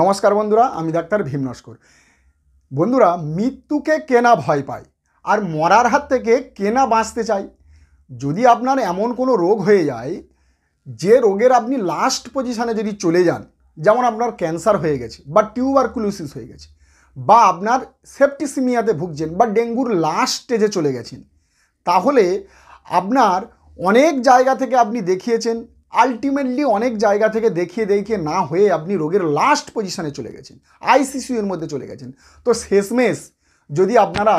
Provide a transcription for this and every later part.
নমস্কার বন্ধুরা আমি ডাক্তার ভীম নস্কর বন্ধুরা মৃত্যুকে কেনা ভয় পায় আর মরার হাত থেকে কেনা বাঁচতে চাই যদি আপনার এমন কোনো রোগ হয়ে যায় যে রোগের আপনি লাস্ট পজিশানে যদি চলে যান যেমন আপনার ক্যান্সার হয়ে গেছে বা টিউবার ক্লুসিস হয়ে গেছে বা আপনার সেপটিসিমিয়াতে ভুগছেন বা ডেঙ্গুর লাস্ট স্টেজে চলে গেছেন তাহলে আপনার অনেক জায়গা থেকে আপনি দেখিয়েছেন আলটিমেটলি অনেক জায়গা থেকে দেখিয়ে দেখিয়ে না হয়ে আপনি রোগের লাস্ট পজিশানে চলে গেছেন আইসিসিউ এর মধ্যে চলে গেছেন তো শেষমেশ যদি আপনারা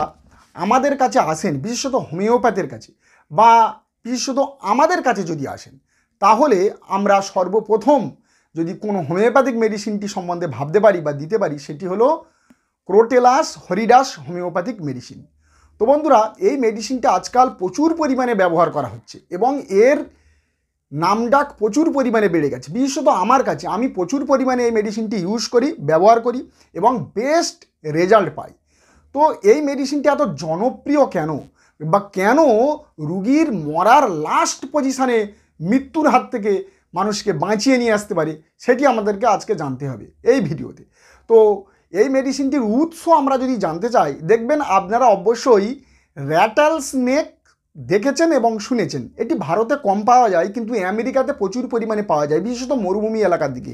আমাদের কাছে আসেন বিশেষত হোমিওপ্যাথের কাছে বা বিশেষত আমাদের কাছে যদি আসেন তাহলে আমরা সর্বপ্রথম যদি কোনো হোমিওপ্যাথিক মেডিসিনটি সম্বন্ধে ভাবতে পারি বা দিতে পারি সেটি হলো ক্রোটেলাস হরিডাস হোমিওপ্যাথিক মেডিসিন তো বন্ধুরা এই মেডিসিনটা আজকাল প্রচুর পরিমাণে ব্যবহার করা হচ্ছে এবং এর নামডাক প্রচুর পরিমাণে বেড়ে গেছে বিশেষত আমার কাছে আমি প্রচুর পরিমাণে এই মেডিসিনটি ইউজ করি ব্যবহার করি এবং বেস্ট রেজাল্ট পাই তো এই মেডিসিনটি এত জনপ্রিয় কেন বা কেন রুগীর মরার লাস্ট পজিশানে মৃত্যুর হাত থেকে মানুষকে বাঁচিয়ে নিয়ে আসতে পারে সেটি আমাদেরকে আজকে জানতে হবে এই ভিডিওতে তো এই মেডিসিনটির উৎস আমরা যদি জানতে চাই দেখবেন আপনারা অবশ্যই র্যাটাল স্নেক দেখেছেন এবং শুনেছেন এটি ভারতে কম পাওয়া যায় কিন্তু আমেরিকাতে প্রচুর পরিমাণে পাওয়া যায় বিশেষত মরুভূমি এলাকার দিকে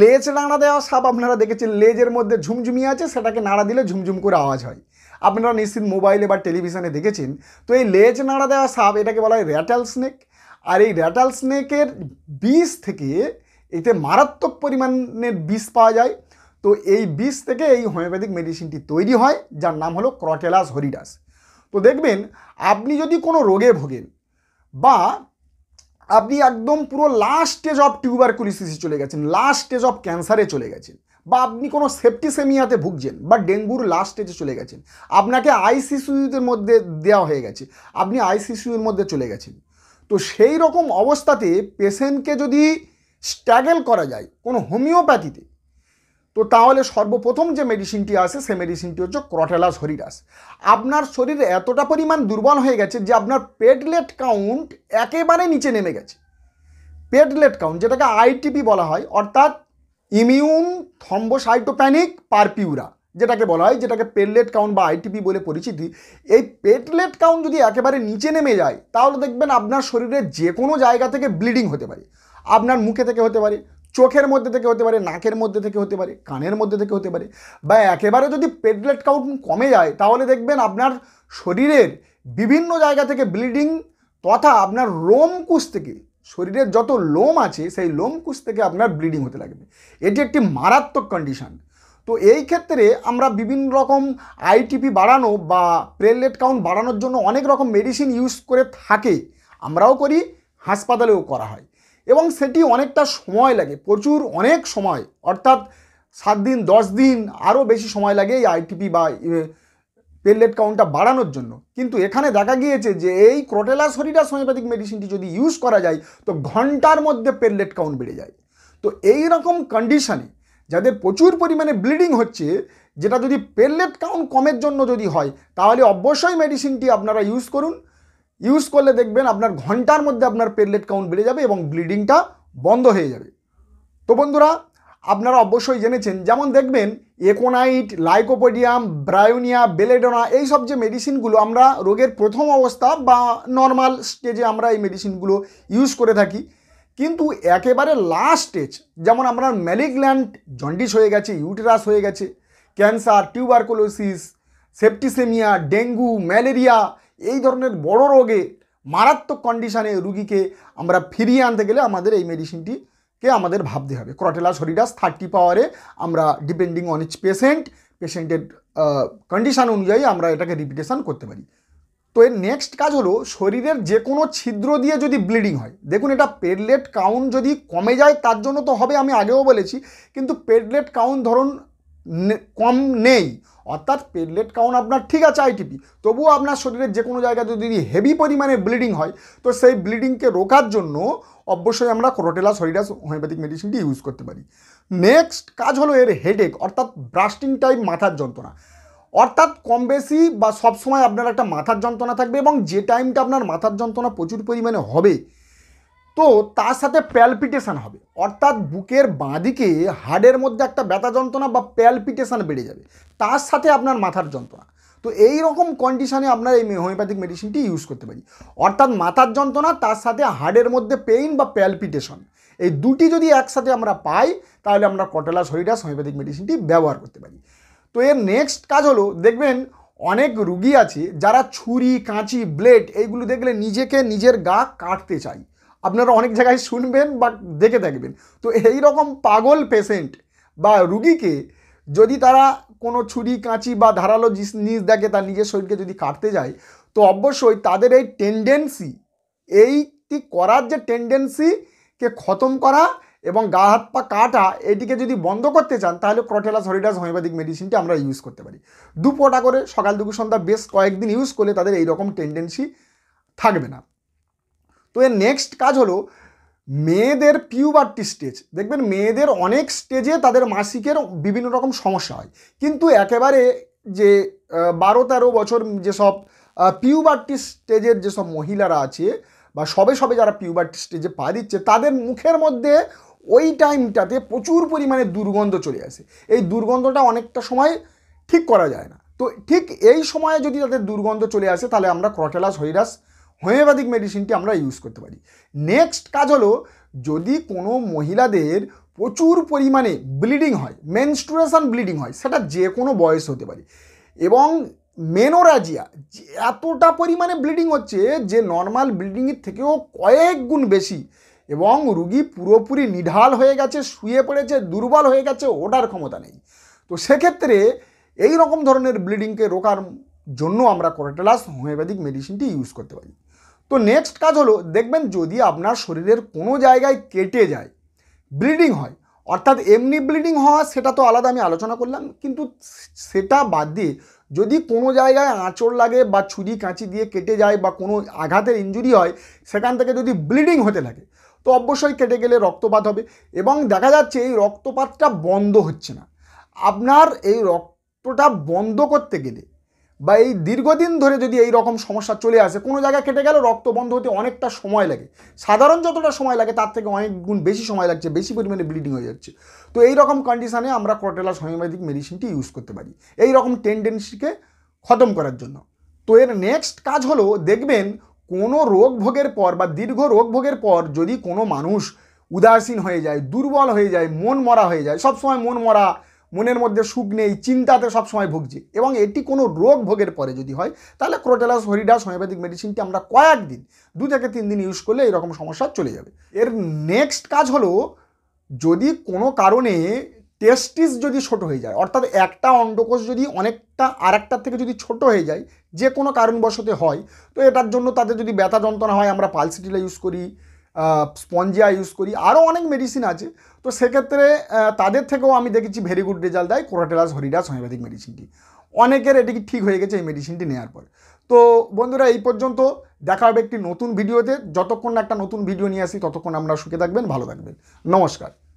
লেজ নাড়া দেওয়া সাপ আপনারা দেখেছেন লেজের মধ্যে ঝুমঝুমি আছে সেটাকে নাড়া দিলে ঝুমঝুম করে আওয়াজ হয় আপনারা নিশ্চিত মোবাইলে বা টেলিভিশনে দেখেছেন তো এই লেজ নাড়া দেওয়া সাপ এটাকে বলা হয় র্যাটাল স্নেক আর এই র্যাটাল স্নেকের বিষ থেকে এতে মারাত্মক পরিমাণের বিষ পাওয়া যায় তো এই বিষ থেকে এই হোমিওপ্যাথিক মেডিসিনটি তৈরি হয় যার নাম হলো ক্রটেলাস হরিডাস তো দেখবেন আপনি যদি কোনো রোগে ভোগেন বা আপনি একদম পুরো লাস্ট স্টেজ অফ টিউবারকুলিসিসে চলে গেছেন লাস্ট স্টেজ অফ ক্যান্সারে চলে গেছেন বা আপনি কোনো সেপটিসেমিয়াতে ভুগছেন বা ডেঙ্গুর লাস্ট স্টেজে চলে গেছেন আপনাকে আইসিসিউদের মধ্যে দেওয়া হয়ে গেছে আপনি আইসিসিউর মধ্যে চলে গেছেন তো সেই রকম অবস্থাতে পেশেন্টকে যদি স্ট্রাগেল করা যায় কোনো হোমিওপ্যাথিতে তো তাহলে সর্বপ্রথম যে মেডিসিনটি আসে সে মেডিসিনটি হচ্ছে ক্রটেলাস হরিরাস আপনার শরীরে এতটা পরিমাণ দুর্বল হয়ে গেছে যে আপনার পেটলেট কাউন্ট একেবারে নিচে নেমে গেছে পেটলেট কাউন্ট যেটাকে আইটিপি বলা হয় অর্থাৎ ইমিউন থম্বোসাইটোপ্যানিক পারপিউরা যেটাকে বলা হয় যেটাকে পেটলেট কাউন্ট বা আইটিপি বলে পরিচিতি এই পেটলেট কাউন্ট যদি একেবারে নিচে নেমে যায় তাহলে দেখবেন আপনার শরীরে যে কোনো জায়গা থেকে ব্লিডিং হতে পারে আপনার মুখে থেকে হতে পারে চোখের মধ্যে থেকে হতে পারে নাকের মধ্যে থেকে হতে পারে কানের মধ্যে থেকে হতে পারে বা একেবারে যদি প্লেটলেট কাউন্ট কমে যায় তাহলে দেখবেন আপনার শরীরের বিভিন্ন জায়গা থেকে ব্লিডিং তথা আপনার কুশ থেকে শরীরের যত লোম আছে সেই লোমকুশ থেকে আপনার ব্লিডিং হতে লাগবে এটি একটি মারাত্মক কন্ডিশান তো এই ক্ষেত্রে আমরা বিভিন্ন রকম আইটিপি বাড়ানো বা প্লেটলেট কাউন্ট বাড়ানোর জন্য অনেক রকম মেডিসিন ইউজ করে থাকে আমরাও করি হাসপাতালেও করা হয় এবং সেটি অনেকটা সময় লাগে প্রচুর অনেক সময় অর্থাৎ সাত দিন দশ দিন আরও বেশি সময় লাগে এই আইটিপি বা পেলেট কাউন্টটা বাড়ানোর জন্য কিন্তু এখানে দেখা গিয়েছে যে এই ক্রোটেলা শরীরাস হোমিওপ্যাথিক মেডিসিনটি যদি ইউজ করা যায় তো ঘন্টার মধ্যে পেললেট কাউন্ট বেড়ে যায় তো এই রকম কন্ডিশানে যাদের প্রচুর পরিমাণে ব্লিডিং হচ্ছে যেটা যদি পেললেট কাউন্ট কমের জন্য যদি হয় তাহলে অবশ্যই মেডিসিনটি আপনারা ইউজ করুন ইউজ করলে দেখবেন আপনার ঘন্টার মধ্যে আপনার পেরলেট কাউন্ট বেড়ে যাবে এবং ব্লিডিংটা বন্ধ হয়ে যাবে তো বন্ধুরা আপনারা অবশ্যই জেনেছেন যেমন দেখবেন একোনাইট লাইকোপোডিয়াম ব্রায়োনিয়া বেলেডোনা এই সব যে মেডিসিনগুলো আমরা রোগের প্রথম অবস্থা বা নর্মাল স্টেজে আমরা এই মেডিসিনগুলো ইউজ করে থাকি কিন্তু একেবারে লাস্ট স্টেজ যেমন আপনার ম্যালিগল্যান্ড জন্ডিস হয়ে গেছে ইউটেরাস হয়ে গেছে cancer tuberculosis septicaemia dengue malaria এই ধরনের বড় রোগে মারাত্মক কন্ডিশানে রুগীকে আমরা ফিরিয়ে আনতে গেলে আমাদের এই মেডিসিনটিকে আমাদের ভাবতে হবে ক্রটেলা সরিডাস থার্টি পাওয়ারে আমরা ডিপেন্ডিং অন ইচ পেশেন্ট পেশেন্টের কন্ডিশান অনুযায়ী আমরা এটাকে রিপিটেশান করতে পারি তো এর নেক্সট কাজ হলো শরীরের যে কোনো ছিদ্র দিয়ে যদি ব্লিডিং হয় দেখুন এটা পেডলেট কাউন্ট যদি কমে যায় তার জন্য তো হবে আমি আগেও বলেছি কিন্তু পেডলেট কাউন্ট ধরুন কম নেই অর্থাৎ প্লেটলেট কাউন্ট আপনার ঠিক আছে আইটিপি তবুও আপনার শরীরের যে কোনো জায়গায় যদি হেভি পরিমাণে ব্লিডিং হয় তো সেই ব্লিডিংকে রোকার জন্য অবশ্যই আমরা করোটেলা সরিডাস হোমিওপ্যাথিক মেডিসিনটি ইউজ করতে পারি নেক্সট কাজ হলো এর হেডেক অর্থাৎ ব্রাস্টিং টাইপ মাথার যন্ত্রণা অর্থাৎ কম বেশি বা সবসময় আপনার একটা মাথার যন্ত্রণা থাকবে এবং যে টাইমটা আপনার মাথার যন্ত্রণা প্রচুর পরিমাণে হবে তো তার সাথে প্যালপিটেশান হবে অর্থাৎ বুকের বাঁদিকে হাড়ের মধ্যে একটা ব্যথা যন্ত্রণা বা প্যালপিটেশান বেড়ে যাবে তার সাথে আপনার মাথার যন্ত্রণা তো এই রকম কন্ডিশানে আপনার এই হোমিওপ্যাথিক মেডিসিনটি ইউজ করতে পারি অর্থাৎ মাথার যন্ত্রণা তার সাথে হাড়ের মধ্যে পেইন বা প্যালপিটেশন এই দুটি যদি একসাথে আমরা পাই তাহলে আমরা কটলাস হরিডাস হোমিওপ্যাথিক মেডিসিনটি ব্যবহার করতে পারি তো এর নেক্সট কাজ হলো দেখবেন অনেক রুগী আছে যারা ছুরি কাঁচি ব্লেড এইগুলো দেখলে নিজেকে নিজের গা কাটতে চাই আপনারা অনেক জায়গায় শুনবেন বা দেখে থাকবেন তো এই রকম পাগল পেশেন্ট বা রুগীকে যদি তারা কোনো ছুরি কাঁচি বা ধারালো জিনিস দেখে তার নিজের শরীরকে যদি কাটতে যায় তো অবশ্যই তাদের এই টেন্ডেন্সি এইটি করার যে টেন্ডেন্সিকে খতম করা এবং গা হাত পা কাটা এটিকে যদি বন্ধ করতে চান তাহলে ক্রটেলাস হরিডাস হোমিওপ্যাথিক মেডিসিনটি আমরা ইউজ করতে পারি দুপোটা করে সকাল দুপুর সন্ধ্যা বেশ কয়েকদিন ইউজ করলে তাদের এইরকম টেন্ডেন্সি থাকবে না তো এর নেক্সট কাজ হলো মেয়েদের পিউবার্টি স্টেজ দেখবেন মেয়েদের অনেক স্টেজে তাদের মাসিকের বিভিন্ন রকম সমস্যা হয় কিন্তু একেবারে যে বারো তেরো বছর যেসব পিউবার্টি স্টেজের যেসব মহিলারা আছে বা সবে সবে যারা পিউবার্টি স্টেজে পা দিচ্ছে তাদের মুখের মধ্যে ওই টাইমটাতে প্রচুর পরিমাণে দুর্গন্ধ চলে আসে এই দুর্গন্ধটা অনেকটা সময় ঠিক করা যায় না তো ঠিক এই সময়ে যদি তাদের দুর্গন্ধ চলে আসে তাহলে আমরা ক্রটেলাস হৈরাস হোমিওপ্যাথিক মেডিসিনটি আমরা ইউজ করতে পারি নেক্সট কাজ হলো যদি কোনো মহিলাদের প্রচুর পরিমাণে ব্লিডিং হয় মেনস্ট্রুয়েশন ব্লিডিং হয় সেটা যে কোনো বয়স হতে পারে এবং মেনোরাজিয়া এতটা পরিমাণে ব্লিডিং হচ্ছে যে নর্মাল ব্লিডিংয়ের থেকেও কয়েক গুণ বেশি এবং রুগী পুরোপুরি নিঢাল হয়ে গেছে শুয়ে পড়েছে দুর্বল হয়ে গেছে ওটার ক্ষমতা নেই তো সেক্ষেত্রে এই রকম ধরনের ব্লিডিংকে রোকার জন্য আমরা করেটেলাস হোমিওপ্যাথিক মেডিসিনটি ইউজ করতে পারি তো নেক্সট কাজ হলো দেখবেন যদি আপনার শরীরের কোনো জায়গায় কেটে যায় ব্লিডিং হয় অর্থাৎ এমনি ব্লিডিং হওয়া সেটা তো আলাদা আমি আলোচনা করলাম কিন্তু সেটা বাদ দিয়ে যদি কোনো জায়গায় আঁচড় লাগে বা ছুরি কাঁচি দিয়ে কেটে যায় বা কোনো আঘাতের ইঞ্জুরি হয় সেখান থেকে যদি ব্লিডিং হতে লাগে তো অবশ্যই কেটে গেলে রক্তপাত হবে এবং দেখা যাচ্ছে এই রক্তপাতটা বন্ধ হচ্ছে না আপনার এই রক্তটা বন্ধ করতে গেলে বা এই দীর্ঘদিন ধরে যদি এই রকম সমস্যা চলে আসে কোনো জায়গায় কেটে গেল রক্ত বন্ধ হতে অনেকটা সময় লাগে সাধারণ যতটা সময় লাগে তার থেকে অনেক গুণ বেশি সময় লাগছে বেশি পরিমাণে ব্লিডিং হয়ে যাচ্ছে তো এই রকম কন্ডিশানে আমরা কটেলা হোমিওপ্যাথিক মেডিসিনটি ইউজ করতে পারি এই রকম টেন্ডেন্সিকে খতম করার জন্য তো এর নেক্সট কাজ হলো দেখবেন কোনো রোগ ভোগের পর বা দীর্ঘ রোগ ভোগের পর যদি কোনো মানুষ উদাসীন হয়ে যায় দুর্বল হয়ে যায় মন মরা হয়ে যায় সবসময় মন মরা মনের মধ্যে সুখ নেই চিন্তাতে সবসময় ভুগছি এবং এটি কোনো রোগ ভোগের পরে যদি হয় তাহলে ক্রোটেলাস হরিডাস হোমিওপ্যাথিক মেডিসিনটি আমরা কয়েকদিন দু থেকে তিন দিন ইউজ করলে এরকম সমস্যা চলে যাবে এর নেক্সট কাজ হলো যদি কোনো কারণে টেস্টিস যদি ছোট হয়ে যায় অর্থাৎ একটা অন্ডকোষ যদি অনেকটা আর একটার থেকে যদি ছোট হয়ে যায় যে কোনো কারণবশতে হয় তো এটার জন্য তাদের যদি ব্যথা যন্ত্রণা হয় আমরা পালসিটিলা ইউজ করি স্পঞ্জিয়া ইউজ করি আরও অনেক মেডিসিন আছে তো সেক্ষেত্রে তাদের থেকেও আমি দেখেছি ভেরি গুড রেজাল্ট দেয় কোরাটেলাস হরিডাস হোমিওপ্যাথিক মেডিসিনটি অনেকের এটি ঠিক হয়ে গেছে এই মেডিসিনটি নেওয়ার পর তো বন্ধুরা এই পর্যন্ত দেখা হবে একটি নতুন ভিডিওতে যতক্ষণ একটা নতুন ভিডিও নিয়ে আসি ততক্ষণ আপনারা সুখে থাকবেন ভালো থাকবেন নমস্কার